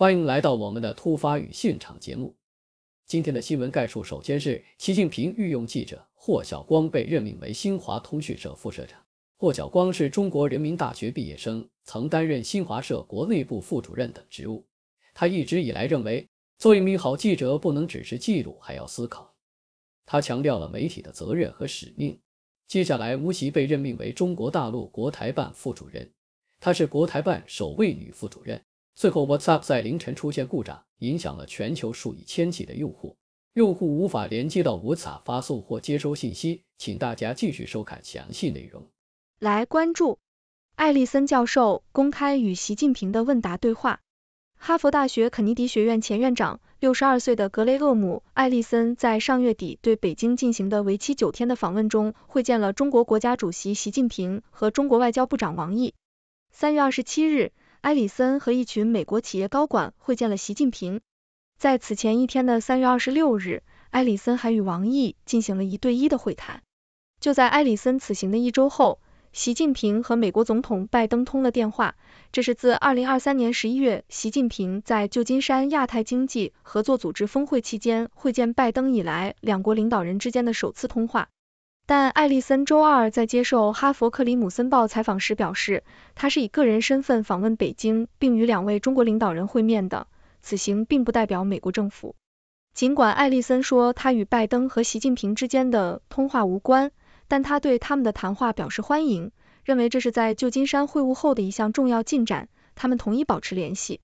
欢迎来到我们的突发与现场节目。今天的新闻概述首先是习近平御用记者霍晓光被任命为新华通讯社副社长。霍晓光是中国人民大学毕业生，曾担任新华社国内部副主任等职务。他一直以来认为，做一名好记者不能只是记录，还要思考。他强调了媒体的责任和使命。接下来，吴奇被任命为中国大陆国台办副主任，她是国台办首位女副主任。最后，WhatsApp 在凌晨出现故障，影响了全球数以千计的用户，用户无法连接到 WhatsApp 发送或接收信息。请大家继续收看详细内容。来关注艾利森教授公开与习近平的问答对话。哈佛大学肯尼迪学院前院长、六十二岁的格雷厄姆·艾利森，在上月底对北京进行的为期九天的访问中，会见了中国国家主席习近平和中国外交部长王毅。三月二十七日。埃里森和一群美国企业高管会见了习近平。在此前一天的三月二十六日，埃里森还与王毅进行了一对一的会谈。就在埃里森此行的一周后，习近平和美国总统拜登通了电话，这是自二零二三年十一月习近平在旧金山亚太经济合作组织峰会期间会见拜登以来，两国领导人之间的首次通话。但艾利森周二在接受《哈佛克里姆森报》采访时表示，他是以个人身份访问北京，并与两位中国领导人会面的。此行并不代表美国政府。尽管艾利森说他与拜登和习近平之间的通话无关，但他对他们的谈话表示欢迎，认为这是在旧金山会晤后的一项重要进展。他们同意保持联系。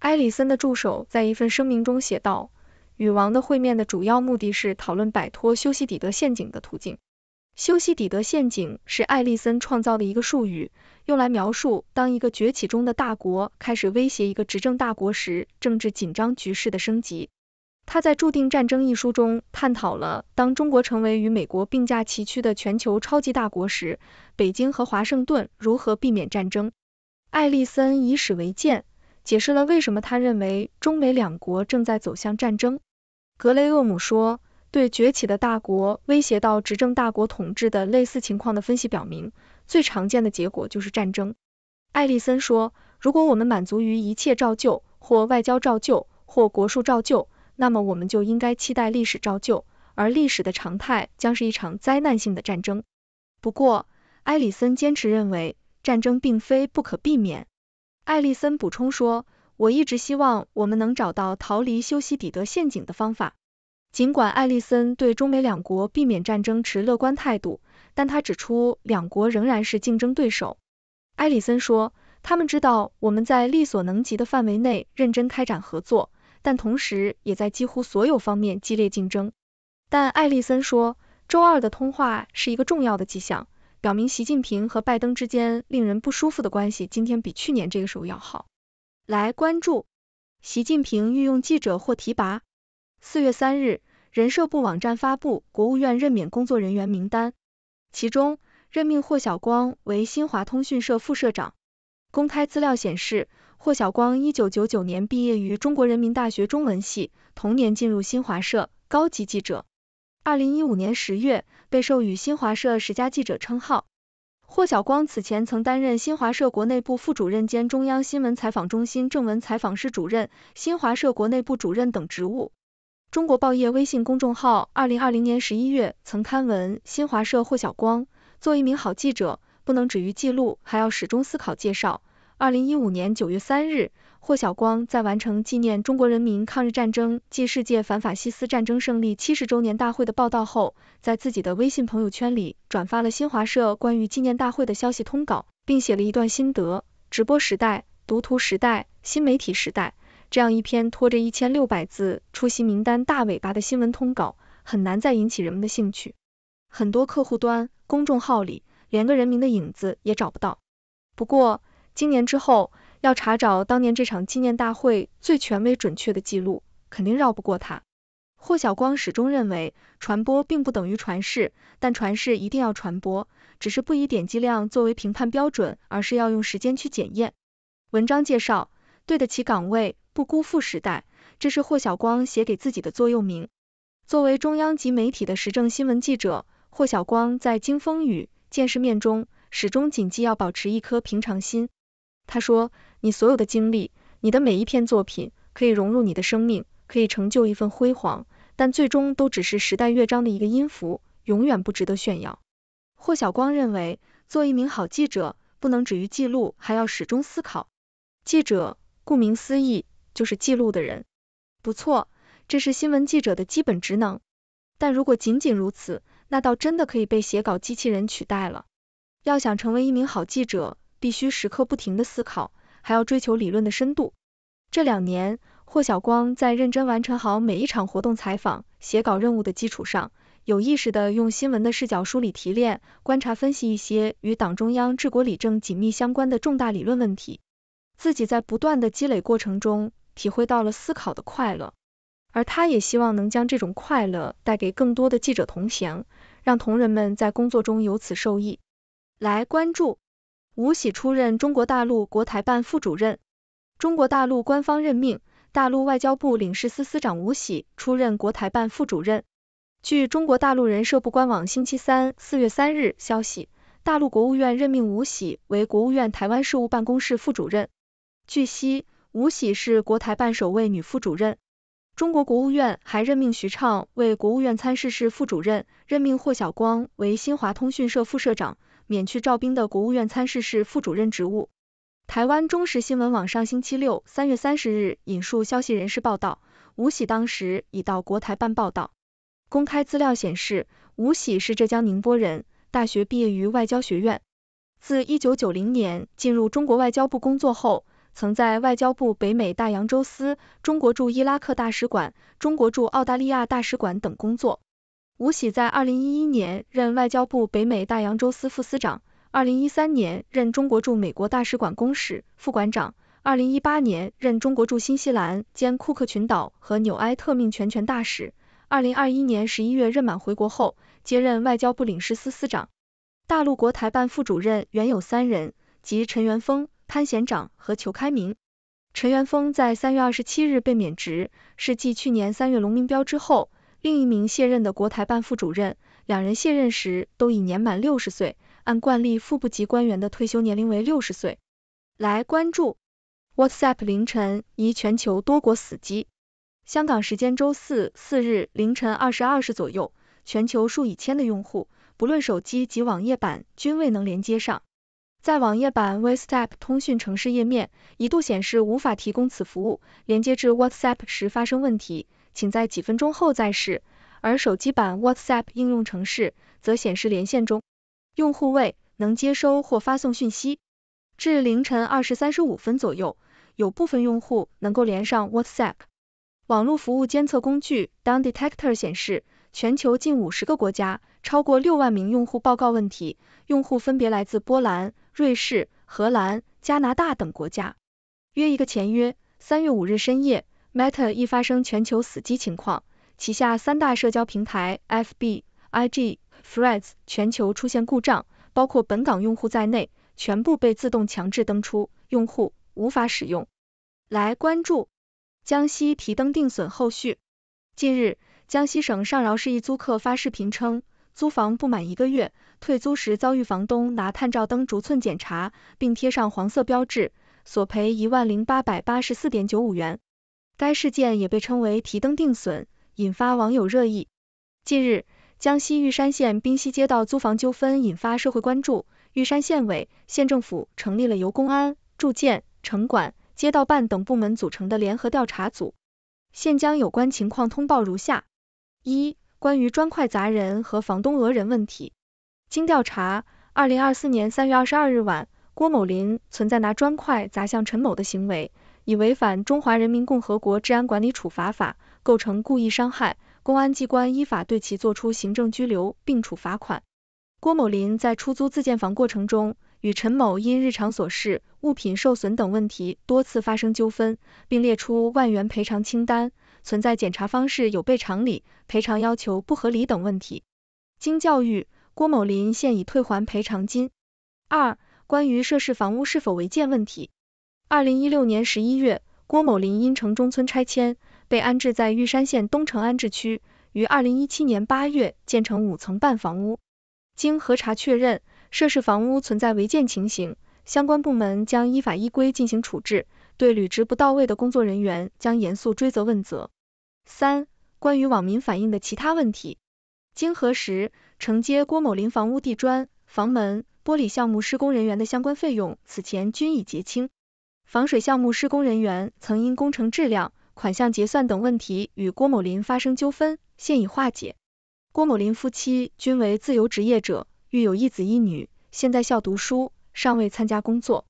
艾利森的助手在一份声明中写道，与王的会面的主要目的是讨论摆脱修昔底德陷阱的途径。修昔底德陷阱是艾利森创造的一个术语，用来描述当一个崛起中的大国开始威胁一个执政大国时，政治紧张局势的升级。他在《注定战争》一书中探讨了当中国成为与美国并驾齐驱的全球超级大国时，北京和华盛顿如何避免战争。艾利森以史为鉴，解释了为什么他认为中美两国正在走向战争。格雷厄姆说。对崛起的大国威胁到执政大国统治的类似情况的分析表明，最常见的结果就是战争。艾利森说：“如果我们满足于一切照旧，或外交照旧，或国术照旧，那么我们就应该期待历史照旧，而历史的常态将是一场灾难性的战争。”不过，埃里森坚持认为战争并非不可避免。艾利森补充说：“我一直希望我们能找到逃离修昔底德陷阱的方法。”尽管艾利森对中美两国避免战争持乐观态度，但他指出两国仍然是竞争对手。艾利森说：“他们知道我们在力所能及的范围内认真开展合作，但同时也在几乎所有方面激烈竞争。”但艾利森说，周二的通话是一个重要的迹象，表明习近平和拜登之间令人不舒服的关系今天比去年这个时候要好。来关注，习近平御用记者获提拔。四月三日，人社部网站发布国务院任免工作人员名单，其中任命霍晓光为新华通讯社副社长。公开资料显示，霍晓光一九九九年毕业于中国人民大学中文系，同年进入新华社，高级记者。二零一五年十月被授予新华社十佳记者称号。霍晓光此前曾担任新华社国内部副主任兼中央新闻采访中心正文采访室主任、新华社国内部主任等职务。中国报业微信公众号，二零二零年十一月曾刊文新华社霍晓光：做一名好记者，不能止于记录，还要始终思考。介绍：二零一五年九月三日，霍晓光在完成纪念中国人民抗日战争暨世界反法西斯战争胜利七十周年大会的报道后，在自己的微信朋友圈里转发了新华社关于纪念大会的消息通稿，并写了一段心得。直播时代、读图时代、新媒体时代。这样一篇拖着一千六百字、出席名单大尾巴的新闻通稿，很难再引起人们的兴趣。很多客户端、公众号里连个人名的影子也找不到。不过，今年之后要查找当年这场纪念大会最权威、准确的记录，肯定绕不过它。霍晓光始终认为，传播并不等于传世，但传世一定要传播，只是不以点击量作为评判标准，而是要用时间去检验。文章介绍，对得起岗位。不辜负时代，这是霍晓光写给自己的座右铭。作为中央级媒体的时政新闻记者，霍晓光在经风雨、见世面中，始终谨记要保持一颗平常心。他说：“你所有的经历，你的每一篇作品，可以融入你的生命，可以成就一份辉煌，但最终都只是时代乐章的一个音符，永远不值得炫耀。”霍晓光认为，做一名好记者，不能止于记录，还要始终思考。记者，顾名思义。就是记录的人，不错，这是新闻记者的基本职能。但如果仅仅如此，那倒真的可以被写稿机器人取代了。要想成为一名好记者，必须时刻不停的思考，还要追求理论的深度。这两年，霍晓光在认真完成好每一场活动采访、写稿任务的基础上，有意识地用新闻的视角梳理、提炼、观察、分析一些与党中央治国理政紧密相关的重大理论问题。自己在不断的积累过程中。体会到了思考的快乐，而他也希望能将这种快乐带给更多的记者同行，让同仁们在工作中由此受益。来关注，吴喜出任中国大陆国台办副主任。中国大陆官方任命，大陆外交部领事司司长吴喜出任国台办副主任。据中国大陆人社部官网星期三四月三日消息，大陆国务院任命吴喜为国务院台湾事务办公室副主任。据悉。吴喜是国台办首位女副主任。中国国务院还任命徐畅为国务院参事室副主任，任命霍晓光为新华通讯社副社长，免去赵兵的国务院参事室副主任职务。台湾中时新闻网上星期六（三月三十日）引述消息人士报道，吴喜当时已到国台办报道。公开资料显示，吴喜是浙江宁波人，大学毕业于外交学院。自一九九零年进入中国外交部工作后。曾在外交部北美大洋洲司、中国驻伊拉克大使馆、中国驻澳大利亚大使馆等工作。吴喜在2011年任外交部北美大洋洲司副司长，2013年任中国驻美国大使馆公使副馆长，2018年任中国驻新西兰兼库克群岛和纽埃特命全权大使。2021年11月任满回国后，接任外交部领事司司长、大陆国台办副主任。原有三人，即陈元峰。潘贤长和裘开明，陈元峰在三月二十七日被免职，是继去年三月龙明标之后另一名卸任的国台办副主任。两人卸任时都已年满六十岁，按惯例副部级官员的退休年龄为六十岁。来关注，WhatsApp 凌晨疑全球多国死机，香港时间周四四日凌晨二十二时左右，全球数以千的用户，不论手机及网页版均未能连接上。在网页版 WhatsApp 通讯城市页面一度显示无法提供此服务，连接至 WhatsApp 时发生问题，请在几分钟后再试。而手机版 WhatsApp 应用程式则显示连线中，用户未能接收或发送讯息。至凌晨二时三十五分左右，有部分用户能够连上 WhatsApp。网络服务监测工具 Down Detector 显示，全球近五十个国家超过六万名用户报告问题，用户分别来自波兰。瑞士、荷兰、加拿大等国家。约一个前约，三月五日深夜，Meta 一发生全球死机情况，旗下三大社交平台 FB、IG、Threads 全球出现故障，包括本港用户在内，全部被自动强制登出，用户无法使用。来关注江西提灯定损后续。近日，江西省上饶市一租客发视频称。租房不满一个月，退租时遭遇房东拿探照灯逐寸检查，并贴上黄色标志，索赔一万零八百八十四点九五元。该事件也被称为“提灯定损”，引发网友热议。近日，江西玉山县宾溪街道租房纠纷引发社会关注，玉山县委、县政府成立了由公安、住建、城管、街道办等部门组成的联合调查组，现将有关情况通报如下：一、关于砖块砸人和房东讹人问题，经调查，二零二四年三月二十二日晚，郭某林存在拿砖块砸向陈某的行为，已违反《中华人民共和国治安管理处罚法》，构成故意伤害，公安机关依法对其作出行政拘留并处罚款。郭某林在出租自建房过程中，与陈某因日常琐事、物品受损等问题多次发生纠纷，并列出万元赔偿清单。存在检查方式有悖常理、赔偿要求不合理等问题。经教育，郭某林现已退还赔偿金。二、关于涉事房屋是否违建问题。二零一六年十一月，郭某林因城中村拆迁被安置在玉山县东城安置区，于二零一七年八月建成五层半房屋。经核查确认，涉事房屋存在违建情形，相关部门将依法依规进行处置。对履职不到位的工作人员将严肃追责问责。三、关于网民反映的其他问题，经核实，承接郭某林房屋地砖、房门、玻璃项目施工人员的相关费用此前均已结清。防水项目施工人员曾因工程质量、款项结算等问题与郭某林发生纠纷，现已化解。郭某林夫妻均为自由职业者，育有一子一女，现在校读书，尚未参加工作。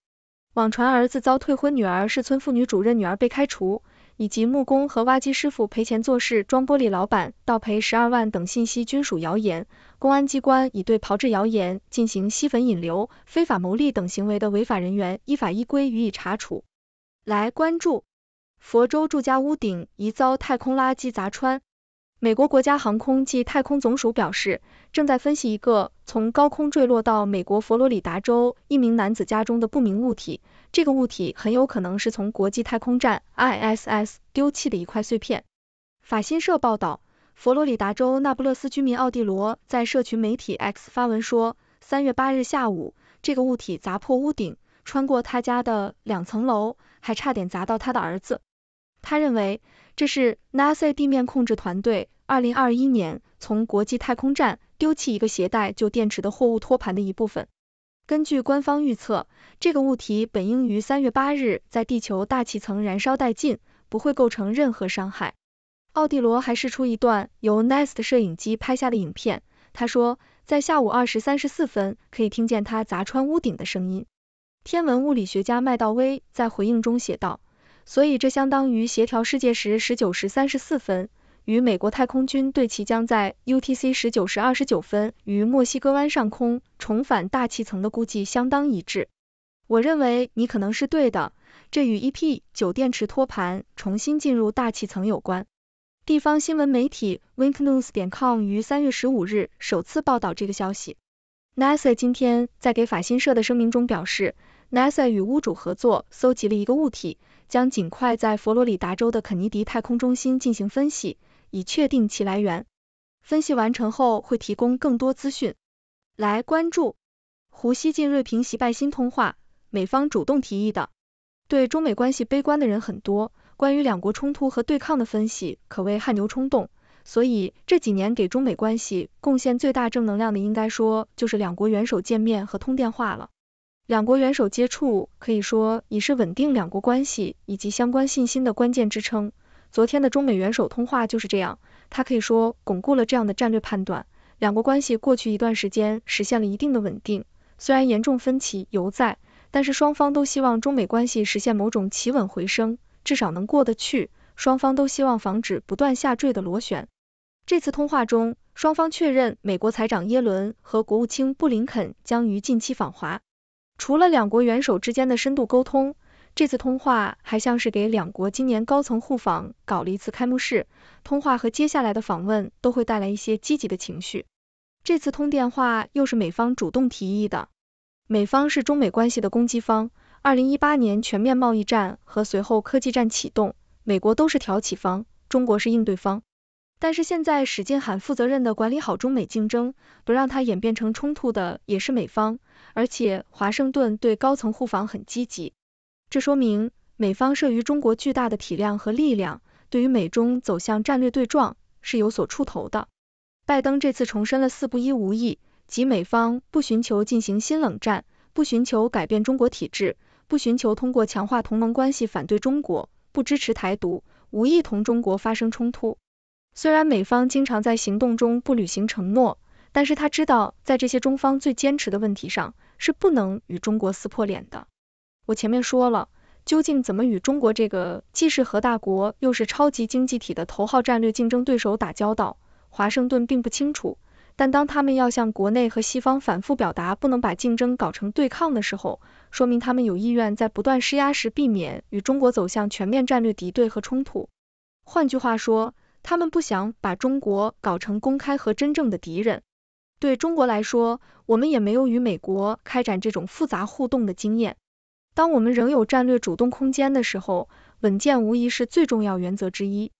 网传儿子遭退婚，女儿是村妇女主任，女儿被开除，以及木工和挖机师傅赔钱做事，装玻璃老板倒赔十二万等信息均属谣言。公安机关已对炮制谣言、进行吸粉引流、非法牟利等行为的违法人员依法依规予以查处。来关注，佛州住家屋顶疑遭太空垃圾砸穿。美国国家航空暨太空总署表示，正在分析一个从高空坠落到美国佛罗里达州一名男子家中的不明物体。这个物体很有可能是从国际太空站 ISS 丢弃的一块碎片。法新社报道，佛罗里达州那不勒斯居民奥蒂罗在社群媒体 X 发文说，三月八日下午，这个物体砸破屋顶，穿过他家的两层楼，还差点砸到他的儿子。他认为这是 NASA 地面控制团队2021年从国际太空站丢弃一个携带旧电池的货物托盘的一部分。根据官方预测，这个物体本应于3月8日在地球大气层燃烧殆尽，不会构成任何伤害。奥迪罗还释出一段由 NASA 摄影机拍下的影片，他说在下午2时34分可以听见它砸穿屋顶的声音。天文物理学家麦道威在回应中写道。所以这相当于协调世界时十九时三十四分，与美国太空军对其将在 UTC 十九时二十九分于墨西哥湾上空重返大气层的估计相当一致。我认为你可能是对的，这与 EP 九电池托盘重新进入大气层有关。地方新闻媒体 Wink News 点 com 于三月十五日首次报道这个消息。NASA 今天在给法新社的声明中表示，NASA 与屋主合作，搜集了一个物体。将尽快在佛罗里达州的肯尼迪太空中心进行分析，以确定其来源。分析完成后会提供更多资讯。来关注胡锡进、瑞平、习拜新通话，美方主动提议的。对中美关系悲观的人很多，关于两国冲突和对抗的分析可谓汗牛充栋。所以这几年给中美关系贡献最大正能量的，应该说就是两国元首见面和通电话了。两国元首接触可以说已是稳定两国关系以及相关信心的关键支撑。昨天的中美元首通话就是这样，他可以说巩固了这样的战略判断。两国关系过去一段时间实现了一定的稳定，虽然严重分歧犹在，但是双方都希望中美关系实现某种企稳回升，至少能过得去。双方都希望防止不断下坠的螺旋。这次通话中，双方确认美国财长耶伦和国务卿布林肯将于近期访华。除了两国元首之间的深度沟通，这次通话还像是给两国今年高层互访搞了一次开幕式。通话和接下来的访问都会带来一些积极的情绪。这次通电话又是美方主动提议的，美方是中美关系的攻击方。二零一八年全面贸易战和随后科技战启动，美国都是挑起方，中国是应对方。但是现在使劲喊负责任的管理好中美竞争，不让它演变成冲突的也是美方，而且华盛顿对高层互访很积极，这说明美方慑于中国巨大的体量和力量，对于美中走向战略对撞是有所出头的。拜登这次重申了四不一无意，即美方不寻求进行新冷战，不寻求改变中国体制，不寻求通过强化同盟关系反对中国，不支持台独，无意同中国发生冲突。虽然美方经常在行动中不履行承诺，但是他知道在这些中方最坚持的问题上，是不能与中国撕破脸的。我前面说了，究竟怎么与中国这个既是核大国，又是超级经济体的头号战略竞争对手打交道，华盛顿并不清楚。但当他们要向国内和西方反复表达不能把竞争搞成对抗的时候，说明他们有意愿在不断施压时避免与中国走向全面战略敌对和冲突。换句话说，他们不想把中国搞成公开和真正的敌人。对中国来说，我们也没有与美国开展这种复杂互动的经验。当我们仍有战略主动空间的时候，稳健无疑是最重要原则之一。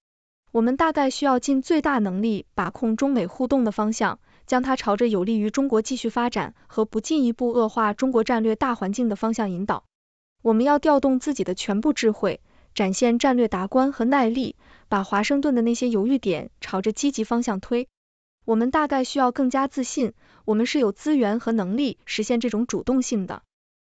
我们大概需要尽最大能力把控中美互动的方向，将它朝着有利于中国继续发展和不进一步恶化中国战略大环境的方向引导。我们要调动自己的全部智慧。展现战略达观和耐力，把华盛顿的那些犹豫点朝着积极方向推。我们大概需要更加自信，我们是有资源和能力实现这种主动性的。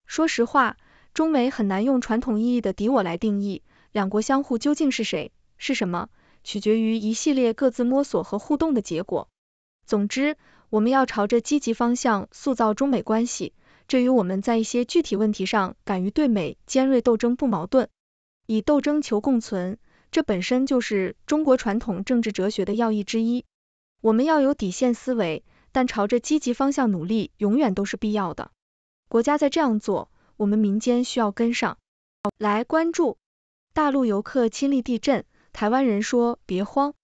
说实话，中美很难用传统意义的敌我来定义两国相互究竟是谁是什么，取决于一系列各自摸索和互动的结果。总之，我们要朝着积极方向塑造中美关系，这与我们在一些具体问题上敢于对美尖锐斗争不矛盾。以斗争求共存，这本身就是中国传统政治哲学的要义之一。我们要有底线思维，但朝着积极方向努力，永远都是必要的。国家在这样做，我们民间需要跟上来关注。大陆游客亲历地震，台湾人说别慌。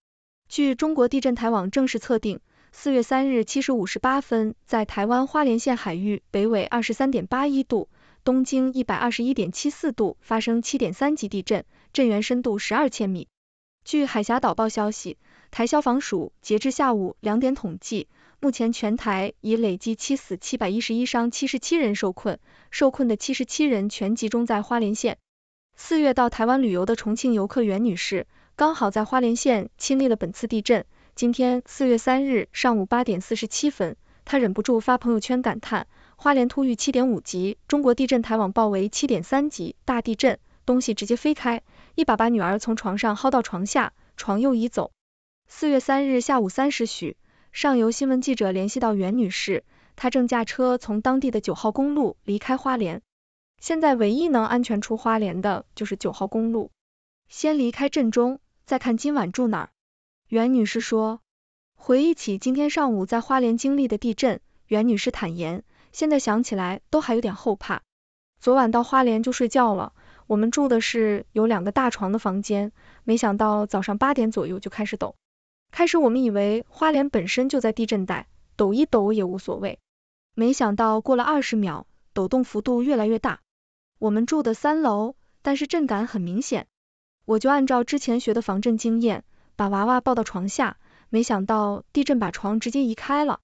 据中国地震台网正式测定，四月三日七时五十八分，在台湾花莲县海域（北纬二十三点八一度）。东京一百二十一点七四度发生七点三级地震，震源深度十二千米。据海峡导报消息，台消防署截至下午两点统计，目前全台已累计七死七百一十一伤，七十七人受困，受困的七十七人全集中在花莲县。四月到台湾旅游的重庆游客袁女士，刚好在花莲县亲历了本次地震。今天四月三日上午八点四十七分，她忍不住发朋友圈感叹。花莲突遇七点五级，中国地震台网报为七点三级大地震，东西直接飞开，一把把女儿从床上薅到床下，床又移走。四月三日下午三时许，上游新闻记者联系到袁女士，她正驾车从当地的九号公路离开花莲，现在唯一能安全出花莲的就是九号公路，先离开震中，再看今晚住哪儿。袁女士说，回忆起今天上午在花莲经历的地震，袁女士坦言。现在想起来都还有点后怕。昨晚到花莲就睡觉了，我们住的是有两个大床的房间，没想到早上八点左右就开始抖。开始我们以为花莲本身就在地震带，抖一抖也无所谓。没想到过了二十秒，抖动幅度越来越大。我们住的三楼，但是震感很明显。我就按照之前学的防震经验，把娃娃抱到床下，没想到地震把床直接移开了。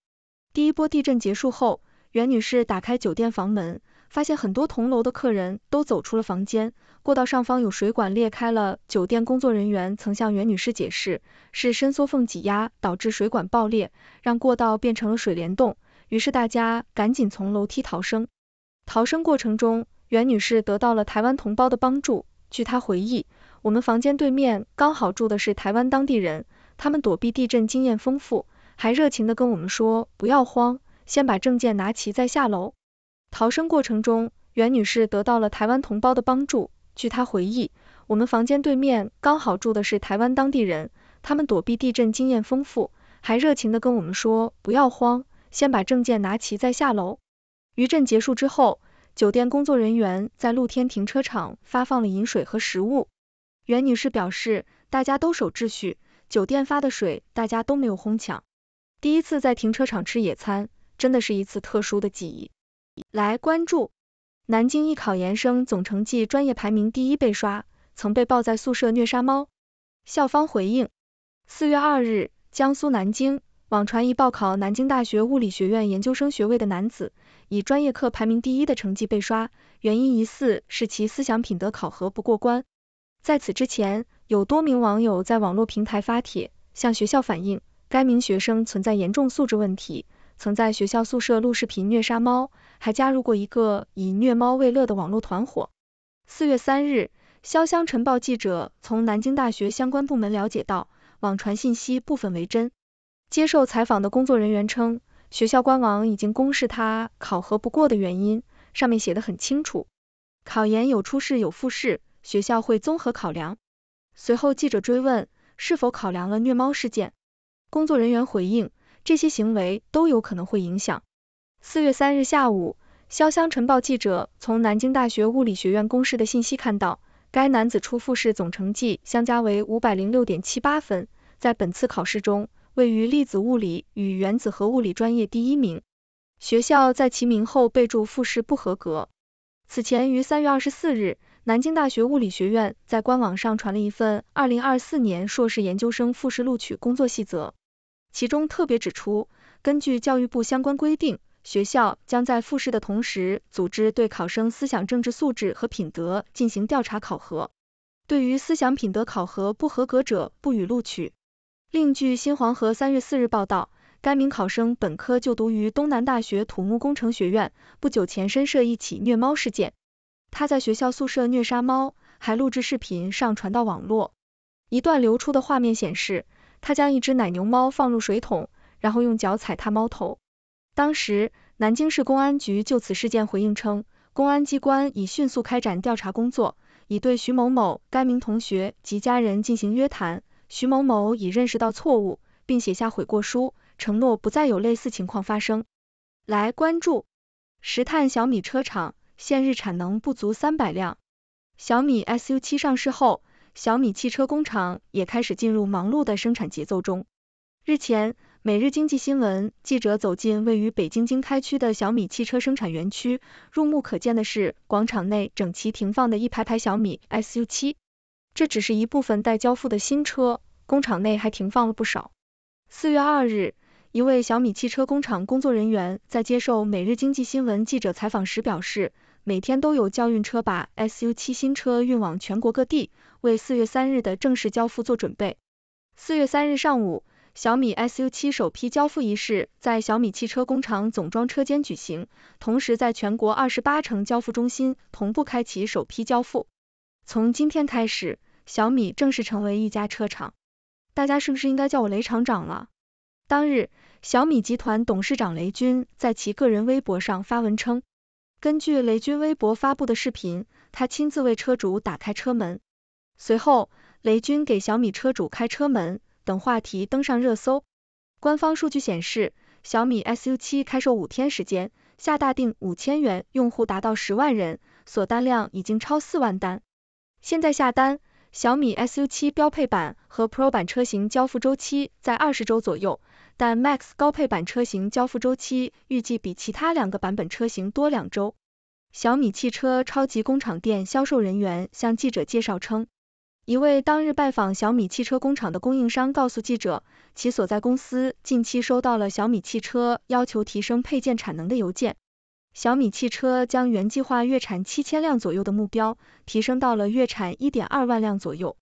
第一波地震结束后。袁女士打开酒店房门，发现很多同楼的客人都走出了房间。过道上方有水管裂开了，酒店工作人员曾向袁女士解释，是伸缩缝挤压导致水管爆裂，让过道变成了水帘洞。于是大家赶紧从楼梯逃生。逃生过程中，袁女士得到了台湾同胞的帮助。据她回忆，我们房间对面刚好住的是台湾当地人，他们躲避地震经验丰富，还热情地跟我们说不要慌。先把证件拿齐，再下楼。逃生过程中，袁女士得到了台湾同胞的帮助。据她回忆，我们房间对面刚好住的是台湾当地人，他们躲避地震经验丰富，还热情地跟我们说不要慌，先把证件拿齐再下楼。余震结束之后，酒店工作人员在露天停车场发放了饮水和食物。袁女士表示，大家都守秩序，酒店发的水大家都没有哄抢。第一次在停车场吃野餐。真的是一次特殊的记忆。来关注，南京艺考研生总成绩专业排名第一被刷，曾被曝在宿舍虐杀猫。校方回应：四月二日，江苏南京，网传一报考南京大学物理学院研究生学位的男子，以专业课排名第一的成绩被刷，原因疑似是其思想品德考核不过关。在此之前，有多名网友在网络平台发帖，向学校反映该名学生存在严重素质问题。曾在学校宿舍录视频虐杀猫，还加入过一个以虐猫为乐的网络团伙。四月三日，潇湘晨报记者从南京大学相关部门了解到，网传信息部分为真。接受采访的工作人员称，学校官网已经公示他考核不过的原因，上面写得很清楚。考研有初试有复试，学校会综合考量。随后记者追问是否考量了虐猫事件，工作人员回应。这些行为都有可能会影响。四月三日下午，潇湘晨报记者从南京大学物理学院公示的信息看到，该男子初复试总成绩相加为五百零六点七八分，在本次考试中位于粒子物理与原子核物理专业第一名。学校在其名后备注复试不合格。此前于三月二十四日，南京大学物理学院在官网上传了一份《二零二四年硕士研究生复试录取工作细则》。其中特别指出，根据教育部相关规定，学校将在复试的同时，组织对考生思想政治素质和品德进行调查考核，对于思想品德考核不合格者不予录取。另据新黄河三月四日报道，该名考生本科就读于东南大学土木工程学院，不久前身涉一起虐猫事件，他在学校宿舍虐杀猫，还录制视频上传到网络。一段流出的画面显示。他将一只奶牛猫放入水桶，然后用脚踩踏猫头。当时，南京市公安局就此事件回应称，公安机关已迅速开展调查工作，已对徐某某该名同学及家人进行约谈。徐某某已认识到错误，并写下悔过书，承诺不再有类似情况发生。来关注，实探小米车厂，现日产能不足三百辆。小米 SU7 上市后。小米汽车工厂也开始进入忙碌的生产节奏中。日前，每日经济新闻记者走进位于北京经开区的小米汽车生产园区，入目可见的是广场内整齐停放的一排排小米 S U 七。这只是一部分待交付的新车，工厂内还停放了不少。四月二日，一位小米汽车工厂工作人员在接受每日经济新闻记者采访时表示，每天都有教运车把 S U 七新车运往全国各地。为四月三日的正式交付做准备。四月三日上午，小米 SU7 首批交付仪式在小米汽车工厂总装车间举行，同时在全国二十八城交付中心同步开启首批交付。从今天开始，小米正式成为一家车厂，大家是不是应该叫我雷厂长了？当日，小米集团董事长雷军在其个人微博上发文称，根据雷军微博发布的视频，他亲自为车主打开车门。随后，雷军给小米车主开车门等话题登上热搜。官方数据显示，小米 SU7 开售五天时间，下大定五千元用户达到十万人，锁单量已经超四万单。现在下单，小米 SU7 标配版和 Pro 版车型交付周期在二十周左右，但 Max 高配版车型交付周期预计比其他两个版本车型多两周。小米汽车超级工厂店销售人员向记者介绍称。一位当日拜访小米汽车工厂的供应商告诉记者，其所在公司近期收到了小米汽车要求提升配件产能的邮件。小米汽车将原计划月产七千辆左右的目标提升到了月产一点二万辆左右。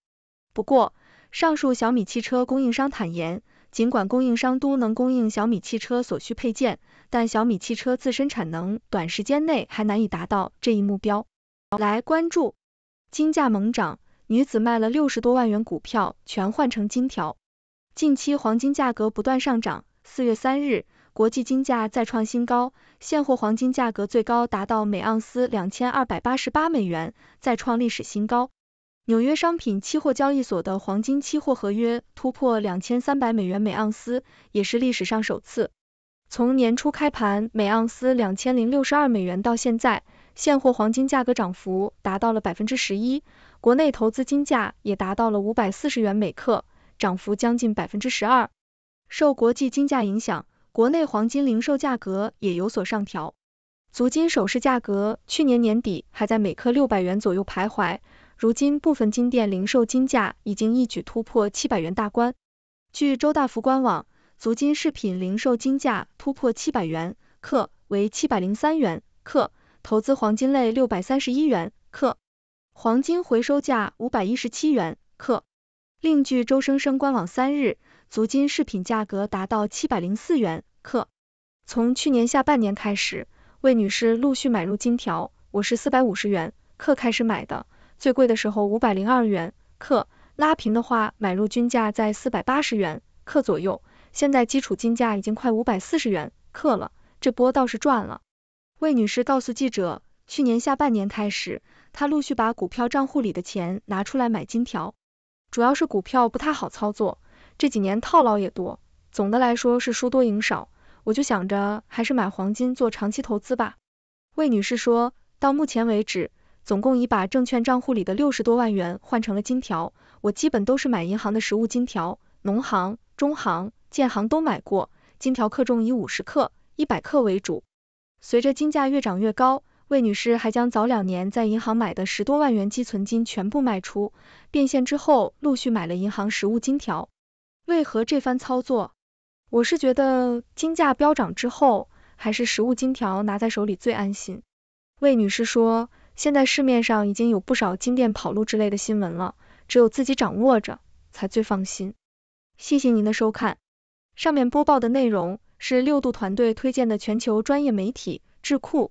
不过，上述小米汽车供应商坦言，尽管供应商都能供应小米汽车所需配件，但小米汽车自身产能短时间内还难以达到这一目标。来关注，金价猛涨。女子卖了六十多万元股票，全换成金条。近期黄金价格不断上涨，四月三日，国际金价再创新高，现货黄金价格最高达到每盎司两千二百八十八美元，再创历史新高。纽约商品期货交易所的黄金期货合约突破两千三百美元每盎司，也是历史上首次。从年初开盘每盎司两千零六十二美元到现在，现货黄金价格涨幅达到了百分之十一。国内投资金价也达到了五百四十元每克，涨幅将近百分之十二。受国际金价影响，国内黄金零售价格也有所上调。足金首饰价格去年年底还在每克六百元左右徘徊，如今部分金店零售金价已经一举突破七百元大关。据周大福官网，足金饰品零售金价突破七百元克，为七百零三元克，投资黄金类六百三十一元克。黄金回收价五百一十七元克，另据周生生官网三日足金饰品价格达到七百零四元克。从去年下半年开始，魏女士陆续买入金条，我是四百五十元克开始买的，最贵的时候五百零二元克，拉平的话买入均价在四百八十元克左右，现在基础金价已经快五百四十元克了，这波倒是赚了。魏女士告诉记者。去年下半年开始，他陆续把股票账户里的钱拿出来买金条，主要是股票不太好操作，这几年套牢也多，总的来说是输多赢少，我就想着还是买黄金做长期投资吧。魏女士说，到目前为止，总共已把证券账户里的六十多万元换成了金条，我基本都是买银行的实物金条，农行、中行、建行都买过，金条克重以五十克、一百克为主。随着金价越涨越高。魏女士还将早两年在银行买的十多万元积存金全部卖出，变现之后陆续买了银行实物金条。为何这番操作？我是觉得金价飙涨之后，还是实物金条拿在手里最安心。魏女士说，现在市面上已经有不少金店跑路之类的新闻了，只有自己掌握着才最放心。谢谢您的收看，上面播报的内容是六度团队推荐的全球专业媒体智库。